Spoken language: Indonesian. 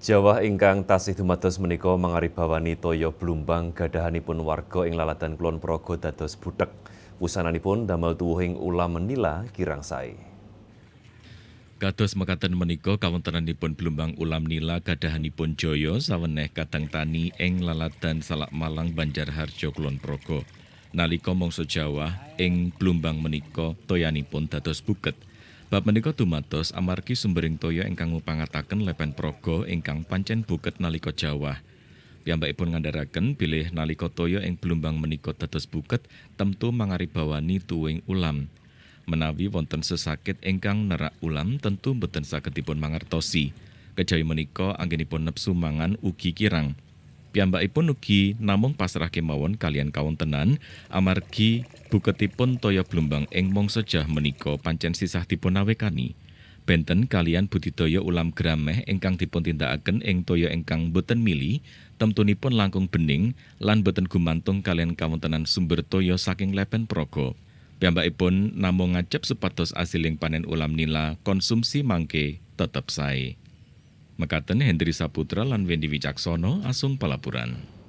Jawa ingkang tasih dumados menika mangaribawani toya blumbang gadahanipun warga ing lalatan Kulon Progo dados butek. Wusananipun damel tuwuhing ulam menila kirang sae. Kados mekaten menika kawontenanipun blumbang ulam nila gadahanipun jaya saweneh kadang tani ing lalatan Salak Malang Banjarharjo Kulon Progo. Nalika mangsa Jawa ing blumbang menika toyanipun dados buket. Bab menika dumados amargi sumbering toya ingkang ngupangataken Lepen Progo ingkang pancen buket nalika Jawa. Piyambakipun ngandharaken bilih nalika toya ing Blumbang menika dados buket temtu mangaribawani tuwing ulam. Menawi wonten sesakit ingkang nerak ulam tentu boten saged dipun mangertosi. Kejawi menika anggenipun nepsu mangan ugi kirang piyambakipun ugi namung pasrah kemauan kalian amarki amargi buketipun toya blumbang ing mangsa jah menika pancen sisah awekani Benten kalian budidaya ulam grameh ingkang tindakaken ing toya ingkang boten mili, temtunipun langkung bening lan boten gumantung kalian kawontenan sumber toya saking lepen Praga. Piyambakipun namung ngajep supados asiling panen ulam nila konsumsi mangke tetep sae. Mekaten Hendri Saputra lan Wendy Wicaksono asung pelaporan.